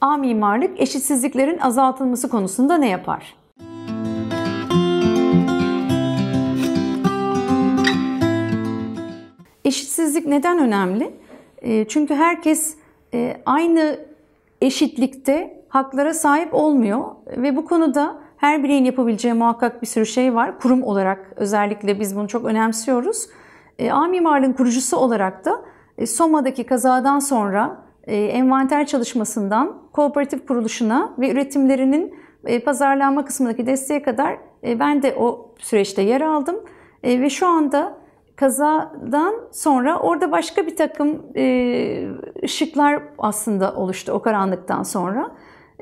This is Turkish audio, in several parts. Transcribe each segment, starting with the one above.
A mimarlık eşitsizliklerin azaltılması konusunda ne yapar? Eşitsizlik neden önemli? E, çünkü herkes e, aynı eşitlikte haklara sahip olmuyor ve bu konuda her bireyin yapabileceği muhakkak bir sürü şey var. Kurum olarak özellikle biz bunu çok önemsiyoruz. E, A Mimarlığın kurucusu olarak da Soma'daki kazadan sonra e, envanter çalışmasından kooperatif kuruluşuna ve üretimlerinin e, pazarlanma kısmındaki desteğe kadar e, ben de o süreçte yer aldım. Ve şu anda kazadan sonra orada başka bir takım ışıklar aslında oluştu o karanlıktan sonra.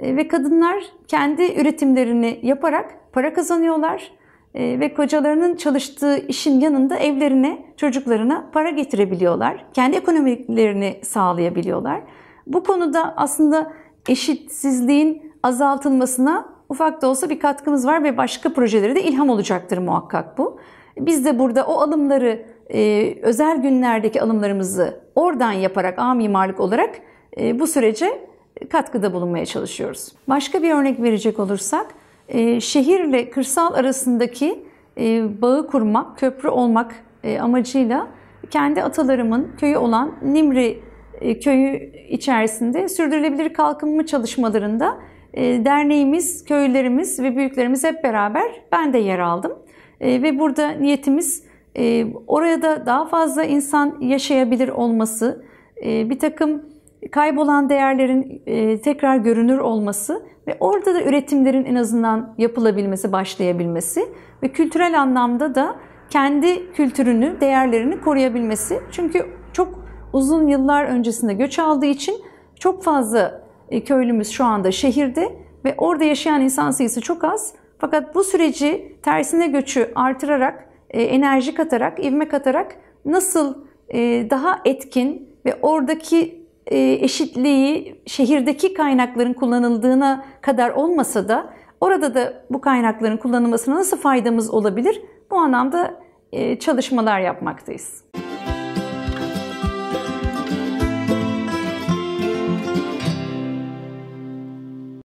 Ve kadınlar kendi üretimlerini yaparak para kazanıyorlar ee, ve kocalarının çalıştığı işin yanında evlerine, çocuklarına para getirebiliyorlar. Kendi ekonomiklerini sağlayabiliyorlar. Bu konuda aslında eşitsizliğin azaltılmasına ufak da olsa bir katkımız var ve başka projelere de ilham olacaktır muhakkak bu. Biz de burada o alımları, e, özel günlerdeki alımlarımızı oradan yaparak A mimarlık olarak e, bu sürece katkıda bulunmaya çalışıyoruz. Başka bir örnek verecek olursak e, şehirle kırsal arasındaki e, bağı kurmak, köprü olmak e, amacıyla kendi atalarımın köyü olan Nimri e, köyü içerisinde sürdürülebilir kalkınma çalışmalarında e, derneğimiz, köylerimiz ve büyüklerimiz hep beraber ben de yer aldım. E, ve burada niyetimiz e, oraya da daha fazla insan yaşayabilir olması, e, bir takım kaybolan değerlerin e, tekrar görünür olması ve orada da üretimlerin en azından yapılabilmesi, başlayabilmesi ve kültürel anlamda da kendi kültürünü, değerlerini koruyabilmesi. Çünkü çok uzun yıllar öncesinde göç aldığı için çok fazla e, köylümüz şu anda şehirde ve orada yaşayan insan sayısı çok az. Fakat bu süreci tersine göçü artırarak, e, enerji katarak, ivme katarak nasıl daha etkin ve oradaki e, eşitliği şehirdeki kaynakların kullanıldığına kadar olmasa da orada da bu kaynakların kullanılmasına nasıl faydamız olabilir? Bu anlamda e, çalışmalar yapmaktayız.